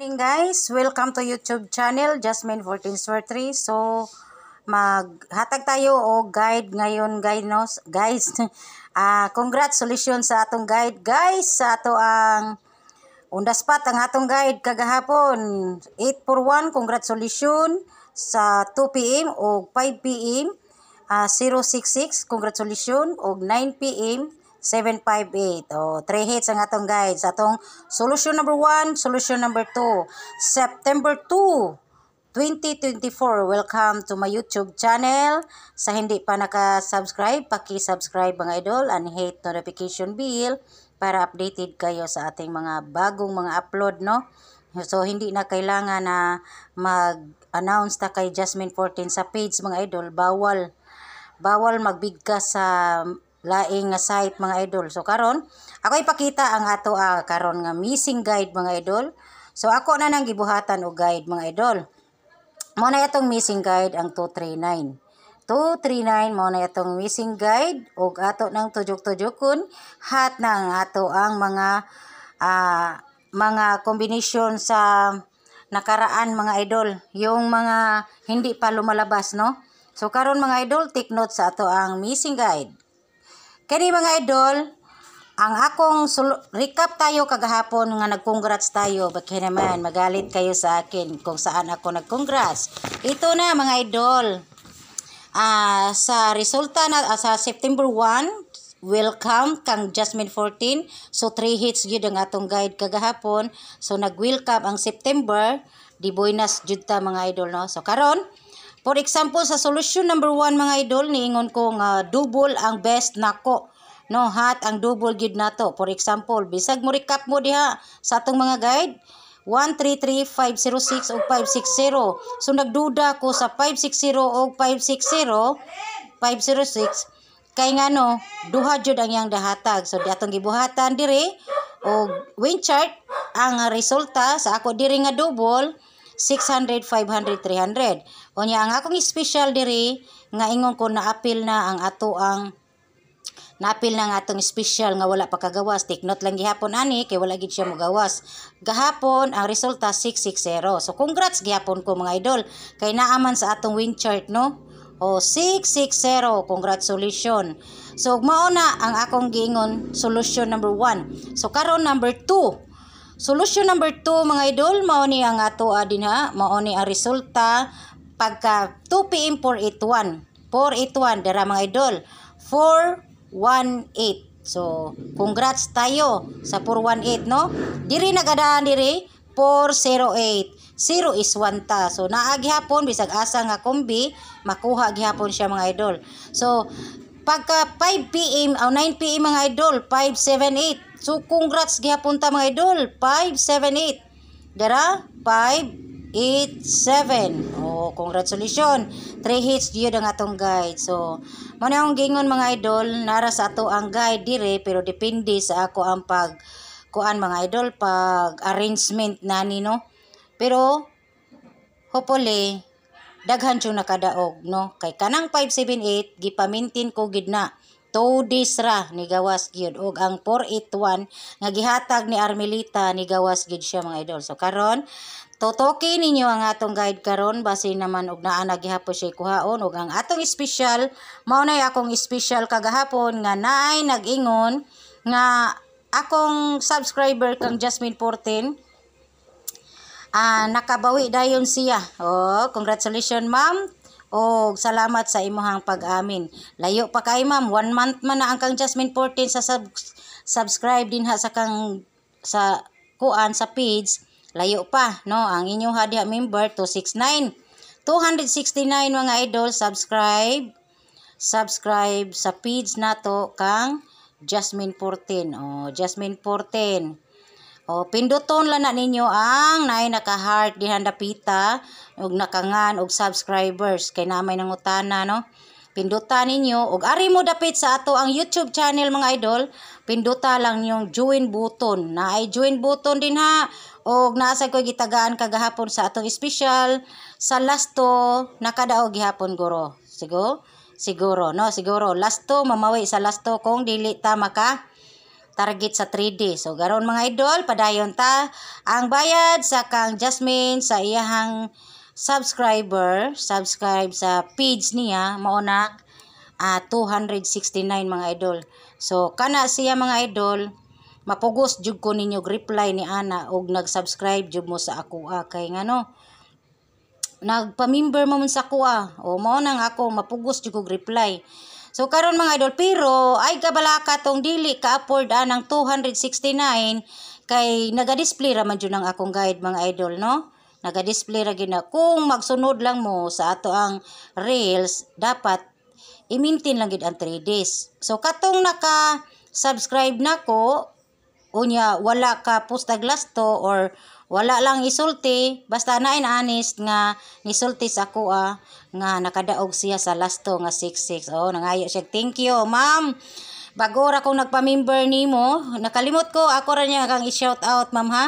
Morning guys, welcome to YouTube channel Jasmine 1443. Swear 3. So maghatag tayo o guide ngayon guys no? guys. Ah uh, congratulations sa atong guide guys sa ato ang undas pat ang atong guide kagahapon 841 congratulations sa 2 PM o 5 PM uh, 066 congratulations og 9 PM 758. Oh, 3 hits ang atong guide. atong solution number 1, solution number 2. September 2, 2024. Welcome to my YouTube channel. Sa hindi pa naka-subscribe, paki-subscribe mga idol and hit notification bell para updated kayo sa ating mga bagong mga upload, no? So, hindi na kailangan na mag-announce na kay Jasmine 14 sa page, mga idol. Bawal. Bawal magbigkas sa laing nga site mga idol. So karon ako ipakita ang ato ah, karon nga missing guide mga idol. So ako na nang gibuhatan og guide mga idol. Mo na itong missing guide ang 239. 239 mo na itong missing guide og ato nang tujuk-tujukon hat nang ato ang mga uh, mga combination sa nakaraan mga idol yung mga hindi pa lumalabas no so karon mga idol take note sa ato ang missing guide Kani mga idol, ang akong recap tayo kagahapon nga nag-congrats tayo. Bakit naman, magalit kayo sa akin kung saan ako nag-congrats. Ito na mga idol. Uh, sa resulta na uh, sa September 1, welcome kang Jasmine 14. So 3 hits gyud ang atong guide kagahapon. So nag-welcome ang September di Buenas Jud ta mga idol no. So karon For example, sa solution number 1 mga idol, niingon ko nga double ang best nako. No, hat ang double gid nato. For example, bisag mo recap mo diha sa atong mga guide, 133506 og 560. So nagduda ko sa 560 og 560, 506 kay ngano duha jud ang yang dahatag. So di atong gibuhatan dire og wind chart ang resulta sa ako diri nga double 600, 500, 300. O ang akong special diri, nga ingon ko naapil na ang ato ang Napil na nga atong special nga wala pa kagawas. Take note lang gihapon ani kay wala gid siya mogawas. Gahapon ang resulta 660. So congrats gihapon ko mga idol kay naaman sa atong win chart no. O 660 congratulations. So mao na ang akong giingon solution number 1. So karon number 2 Solution number 2 mga idol, mao ang ato adina, mao ang resulta pagka 2 PM 481. 481 dira mga idol. 418. So, congrats tayo sa 418 no. Diri nagadaan diri 408. 0 is 1 ta. So naagihapon, bisag asa nga kombi makuha gihapon siya mga idol. So pagka 5 PM o 9 PM mga idol, 578. So congrats gihapon ta mga idol, 578. Dara 587. Oh, congratulations. 3 hits dio ang atong guide. So mo na akong gingon mga idol, nara sa ato ang guide dire pero depende sa ako ang pag kuan mga idol pag arrangement nani no. Pero hopefully daghan jud nakadaog no kay kanang 578 gipamintin ko gid na two days ra ni gawas gyud og ang 481 nga gihatag ni Armelita ni gawas gyud siya mga idol so karon Totoki ninyo ang atong guide karon base naman og naa na gihapon siya kuhaon og ang atong special mao na akong special kagahapon nga naay nagingon nga akong subscriber kang Jasmine 14 ah, nakabawi dayon siya. Oh, congratulations ma'am. O, oh, salamat sa imuhang pag-amin. Layo pa kay ma'am. One month man na ang kang Jasmine 14 sa sub- subscribe din ha sa kang sa kuan sa page. Layo pa, no? Ang inyong hadiha member, 269. 269 mga idol, subscribe. Subscribe sa page na to kang Jasmine 14. oh, Jasmine 14. O, pinduton lang na ninyo ang naay naka-heart handa pita ug nakangan og subscribers kay namay nang utana no. Pinduta ninyo ug ari mo dapit sa ato ang YouTube channel mga idol, pinduta lang yung join button. Naay join button din ha. Og nasa ko gitagaan kagahapon sa atong special sa last to nakadaog gihapon guro. Siguro siguro no siguro last to mamawi sa last to kung dili ta maka target sa 3D. So garon mga idol, padayon ta ang bayad sa kang Jasmine sa iyahang subscriber, subscribe sa page niya maunak, na uh, ah, 269 mga idol. So kana siya mga idol, mapugos jud ko ninyo reply ni ana og nag-subscribe jud mo sa akoa ah. kay ngano nagpa-member mo man sa kuha ah. o mo nang ako mapugos jud ko reply So karon mga idol pero ay kabalaka tong dili ka afford ah, 269 kay naga-display ra man jud ang akong guide mga idol no. Naga-display ra gina kung magsunod lang mo sa ato ang reels dapat i-maintain lang gid ang 3 days. So katong naka subscribe nako unya wala ka postag lasto or wala lang isulti basta na in honest nga nisulti sa ako ah, nga nakadaog siya sa lasto nga 66 oh nangayo siya thank you ma'am bago ra kong nagpa-member nimo nakalimot ko ako ra niya kang i-shout out ma'am ha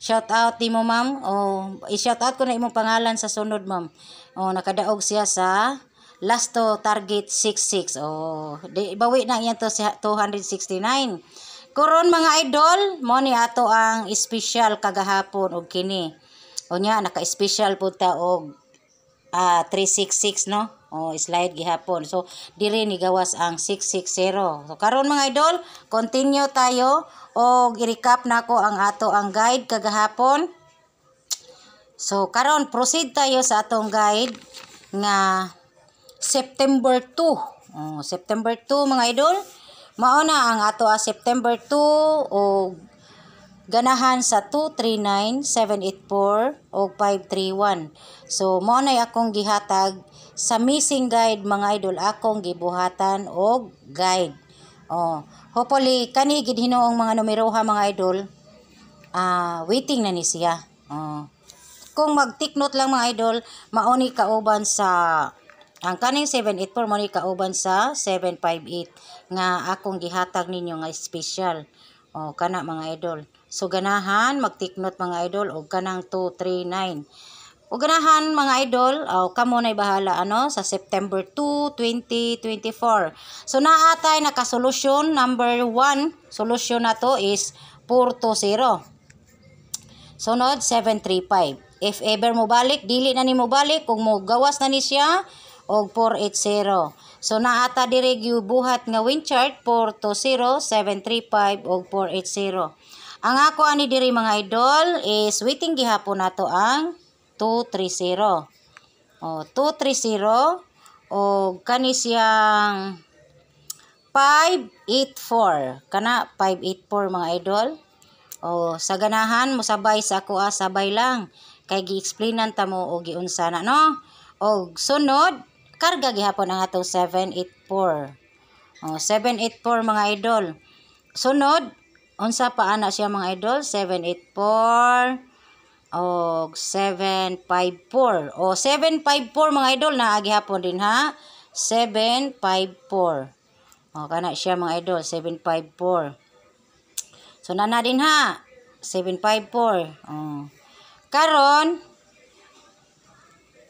shout out nimo ma'am oh i-shout out ko na imong pangalan sa sunod ma'am oh nakadaog siya sa lasto target 66 oh di bawi na yan to 269 Karon mga idol, mo ni ato ang special kagahapon og kini. Unya naka-special po ta og uh, 366 no. O slide gihapon. So dire ni gawas ang 660. So karon mga idol, continue tayo og i-recap nako ang ato ang guide kagahapon. So karon proceed tayo sa atong guide nga September 2. Oh, September 2 mga idol. Mao na ang ato a September 2 o ganahan sa 239784 o 531. So mao na akong gihatag sa missing guide mga idol akong gibuhatan og guide. Oh, hopefully kani gid hinuong mga numeroha mga idol. Ah, uh, waiting na ni siya. Oh. Kung mag-take note lang mga idol, mauni kauban sa ang kaning 784 mo ni kauban sa 758 nga akong gihatag ninyo nga special. O kana mga idol. So ganahan magtiknot mga idol og kanang 239. O ganahan mga idol, o kamo na bahala ano sa September 2, 2024. So naa tay naka solution number 1, solution nato is 420. Sunod 735. If ever mo balik, dili na ni mo balik kung mo gawas na ni siya, og 480. So naata diri buhat nga wind chart 420735 og 480. Ang ako ani diri mga idol is waiting gihapon nato ang 230. O 230 og kanisyang 584 kana 584 mga idol o sa ganahan musabay sa ako ah, sabay lang kay gi-explainan ta mo og giunsa na no og sunod karga gihapon ang atong 784. Oh, 784 mga idol. Sunod, unsa pa ana siya mga idol? 784 o 754 Oh, 754 mga idol na agi hapon din ha 754 Oh, kana siya mga idol 754 so na na din ha 754 Oh. karon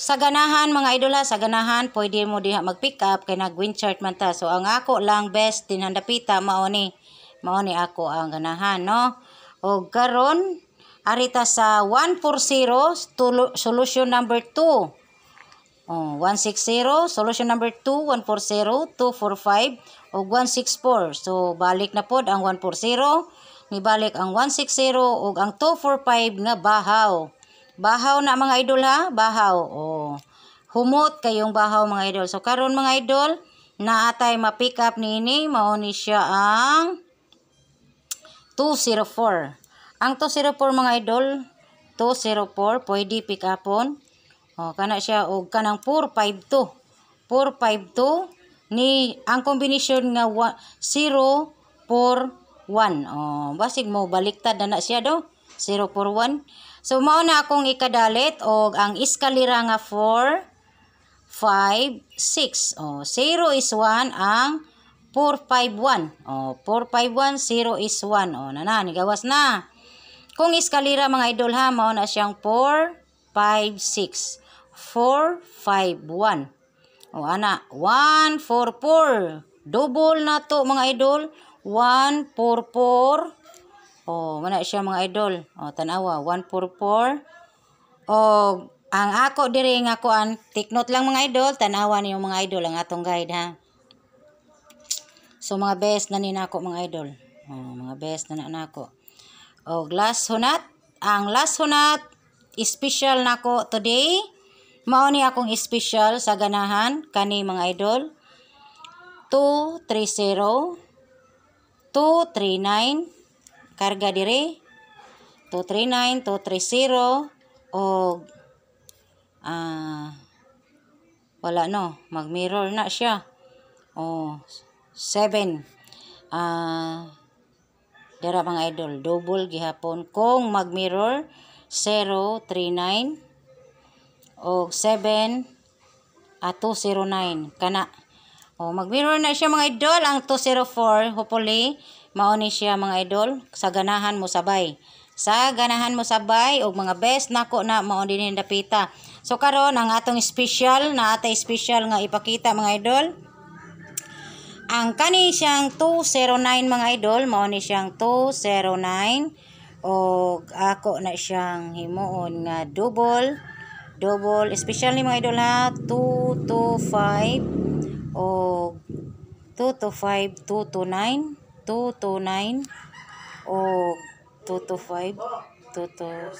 sa ganahan mga idola sa ganahan pwede mo diha mag-pick up kay nag-win chart man ta. So ang ako lang best tinhandapita mao ni mao ni ako ang ganahan no. Og karon arita sa 140 solution number 2. Oh, 160, solution number 2, 140, 245, o 164. So, balik na pod ang 140, nibalik ang 160, o ang 245 na bahaw. Bahaw na mga idol ha, bahaw. Oh. Humot kayong bahaw mga idol. So karon mga idol, naatay ma-pick up nini, mao ni siya ang 204. Ang 204 mga idol, 204 pwede pick upon. Oh, kana siya og kanang 452. 452 ni ang kombinasyon nga 041. Oh, basig mo baliktad na na siya do. 041 So mao na akong ikadalit og ang eskalera nga 4 5 6. Oh, 0 is 1 ang 451. Oh, 451 0 is 1. Oh, nana nigawas na. Kung eskalera mga idol ha, mao na siyang 4 5 6. 4 5 1. O ana, 144. Double na to mga idol. 144 o, oh, mana siya mga idol. O, oh, tanawa, 144. O, ang ako diri nga kuan, take note lang mga idol, tanawa niyo mga idol ang atong guide ha. So mga best na ni nako mga idol. O, mga best na na nako. O, glass hunat. Ang last hunat, special nako today. Mao ni akong special sa ganahan kani mga idol. 230 239 karga dire 239 230 og uh, wala no mag mirror na siya oh 7 uh, dira mga idol double gihapon kung mag mirror 039 og 7 at uh, 209 kana oh mag mirror na siya mga idol ang 204 hopefully Mauni siya mga idol, sa ganahan mo sabay. Sa ganahan mo sabay og mga best nako na mao din dapita. So karon ang atong special na atay special nga ipakita mga idol. Ang kani siyang 209 mga idol, mao ni siyang 209 og ako na siyang himuon nga double double special ni mga idol ha 225 og 225 229 229 to 9 o 2 to 5 2 to 2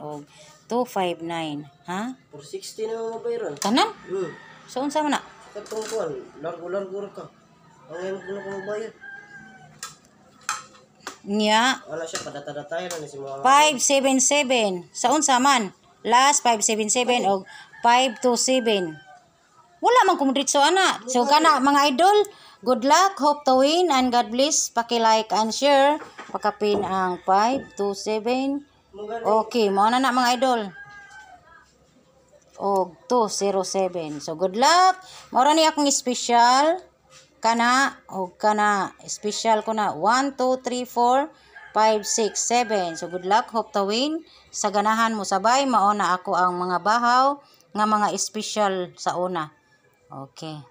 o 259 ha 460 na mo bayron tanan hmm. so unsa man na katong kuan largo largo ka ang imo kuno ko bayad niya wala siya padata-data na ni si mo 577 sa unsa man last 577 og 527 wala man kumudritso ana so kana mga idol good luck hope to win and god bless paki like and share pakapin ang 527 okay mao na na mga idol og 207 so good luck mao ra ni akong special kana og kana special ko na 1 2 3 4 5, 6, 7. So, good luck. Hope to win. Sa ganahan mo sabay, mauna ako ang mga bahaw nga mga special sa una. Okay.